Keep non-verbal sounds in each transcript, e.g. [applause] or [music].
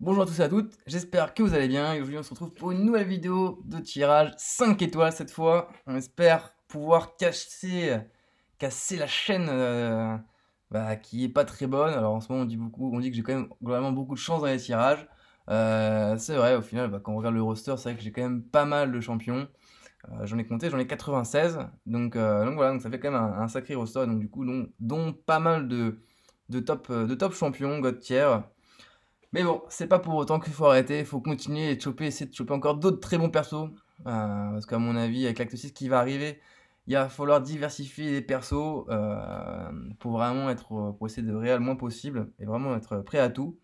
Bonjour à tous et à toutes, j'espère que vous allez bien et aujourd'hui on se retrouve pour une nouvelle vidéo de tirage 5 étoiles cette fois. On espère pouvoir casser, casser la chaîne euh, bah, qui est pas très bonne. Alors en ce moment on dit beaucoup, on dit que j'ai quand même globalement beaucoup de chance dans les tirages. Euh, c'est vrai au final bah, quand on regarde le roster c'est vrai que j'ai quand même pas mal de champions. Euh, j'en ai compté, j'en ai 96. Donc, voilà, donc ça fait quand même un, sacré roster. Donc du coup, dont, dont pas mal de, de, top, de top champions, God tier mais bon, c'est pas pour autant qu'il faut arrêter, il faut continuer et choper, essayer de choper encore d'autres très bons persos. Euh, parce qu'à mon avis, avec l'acte 6 qui va arriver, il va falloir diversifier les persos euh, pour vraiment être, pour essayer de réel moins possible et vraiment être prêt à tout.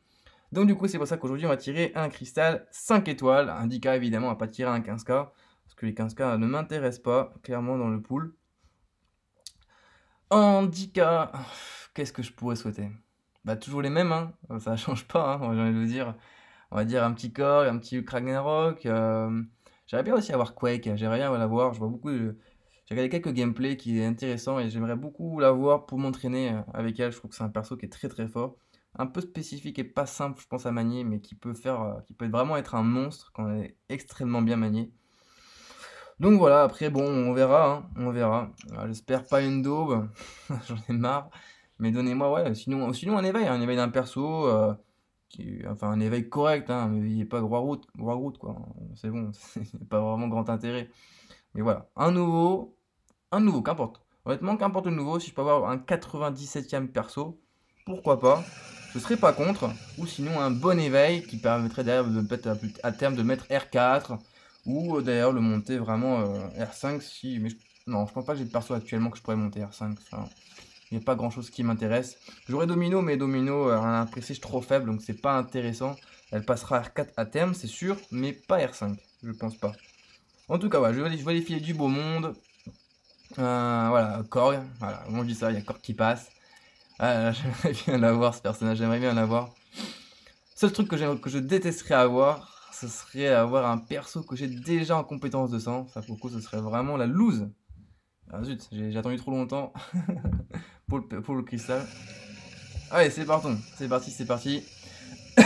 Donc du coup, c'est pour ça qu'aujourd'hui, on va tirer un cristal 5 étoiles, un 10 évidemment, on va pas tirer un 15K, parce que les 15K ne m'intéressent pas, clairement, dans le pool. En 10 qu'est-ce que je pourrais souhaiter bah, toujours les mêmes, hein. ça [laughs] change pas, hein, j'ai envie de vous dire. On va dire un petit Korg, un petit Kragnarok. Rock. Euh, j'aimerais bien aussi avoir Quake, j'aimerais bien l'avoir. Je vois J'ai regardé quelques gameplays qui est intéressant et j'aimerais beaucoup l'avoir pour m'entraîner euh, avec elle. Je trouve que c'est un perso qui est très très fort. Un peu spécifique et pas simple, je pense, à manier, mais qui peut faire. Euh, qui peut vraiment être un monstre quand on est extrêmement bien manier Donc voilà, après, bon, on verra, hein, on verra. J'espère pas une daube, [laughs] j'en ai marre. Mais donnez-moi, ouais, sinon, sinon un éveil, un éveil d'un perso, euh, qui, enfin un éveil correct, hein, mais il n'y pas droit route, roi route, quoi. C'est bon, [laughs] c'est pas vraiment grand intérêt. Mais voilà, un nouveau, un nouveau, qu'importe. Honnêtement, qu'importe le nouveau, si je peux avoir un 97 ème perso, pourquoi pas je serais pas contre, ou sinon un bon éveil qui permettrait d'ailleurs à terme de mettre R4 ou euh, d'ailleurs le monter vraiment euh, R5 si mais je... non pense pas que j'ai de perso actuellement que je pourrais monter R5 n'y a pas grand chose qui m'intéresse. J'aurais domino, mais domino a euh, un prestige trop faible, donc c'est pas intéressant. Elle passera R4 à terme, c'est sûr, mais pas R5, je pense pas. En tout cas, je, vais, je les filer du beau monde. Euh, voilà, Korg, voilà, on dit ça, il y a Korg qui passe. Euh, [laughs] j'aimerais bien l'avoir ce personnage, j'aimerais bien l'avoir. Seul truc que, que je détesterais avoir, ce serait avoir un perso que j'ai déjà en compétence de sang. Ça, pour ce serait vraiment la loose. Ah zut, j'ai attendu trop longtemps. [laughs] pour le, cristal. Allez, c'est parti, c'est parti, c'est parti.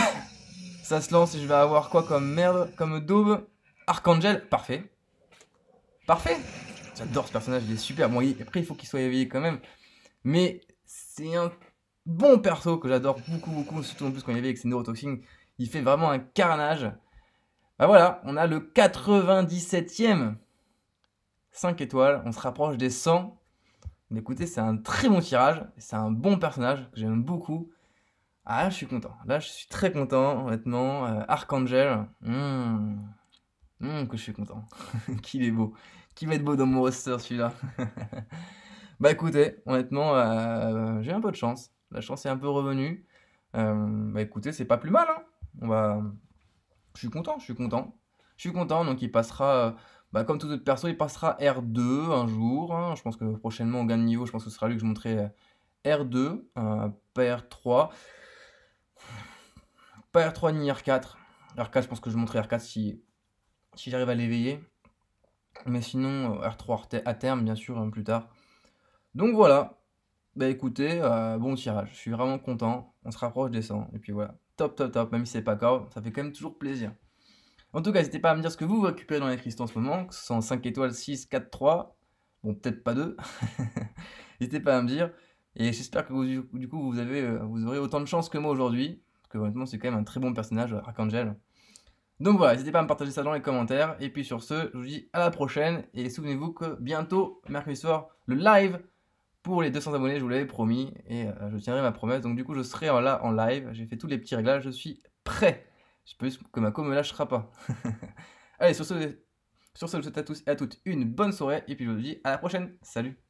[coughs] ça se lance et je vais avoir quoi comme merde, comme daube Archangel, parfait. Parfait J'adore ce personnage, il est super. Bon, après, il faut qu'il soit éveillé quand même. Mais c'est un bon perso que j'adore beaucoup, beaucoup, surtout en plus quand il est éveillé avec ses neurotoxines. Il fait vraiment un carnage. Bah voilà, on a le 97 e 5 étoiles, on se rapproche des 100 écoutez, c'est un très bon tirage, c'est un bon personnage que j'aime beaucoup. Ah, je suis content. Là, je suis très content, honnêtement. Euh, Archangel, hmm, hmm, que je suis content. [laughs] Qu'il est beau. Qui va être beau dans mon roster, celui-là. [laughs] bah écoutez, honnêtement, euh, j'ai un peu de chance. La chance est un peu revenue. Euh, bah écoutez, c'est pas plus mal. Hein. On va... Je suis content, je suis content. Je suis content, donc il passera, euh, bah, comme tout autre perso, il passera R2 un jour. Hein. Je pense que prochainement, on gagne de niveau, je pense que ce sera lui que je montrerai euh, R2, euh, pas R3. Pas R3 ni R4. R4, je pense que je montrerai R4 si, si j'arrive à l'éveiller. Mais sinon, R3 à terme, bien sûr, hein, plus tard. Donc voilà. Bah écoutez, bon tirage. Je suis vraiment content. On se rapproche des 100. Et puis voilà. Top, top, top. Même si c'est pas grave, ça fait quand même toujours plaisir. En tout cas, n'hésitez pas à me dire ce que vous récupérez dans les cristaux en ce moment, que ce étoiles, 6, 4, 3, bon peut-être pas 2. [laughs] n'hésitez pas à me dire. Et j'espère que vous, du coup vous, avez, euh, vous aurez autant de chance que moi aujourd'hui. Parce que honnêtement c'est quand même un très bon personnage, Archangel. Donc voilà, n'hésitez pas à me partager ça dans les commentaires. Et puis sur ce, je vous dis à la prochaine. Et souvenez-vous que bientôt, mercredi soir, le live pour les 200 abonnés, je vous l'avais promis. Et euh, je tiendrai ma promesse. Donc du coup, je serai là en live. J'ai fait tous les petits réglages, je suis prêt. Je J'espère que ma ne me lâchera pas. [laughs] Allez, sur sur ce, je vous souhaite à tous et à toutes une bonne soirée. Et puis je vous dis à la prochaine. Salut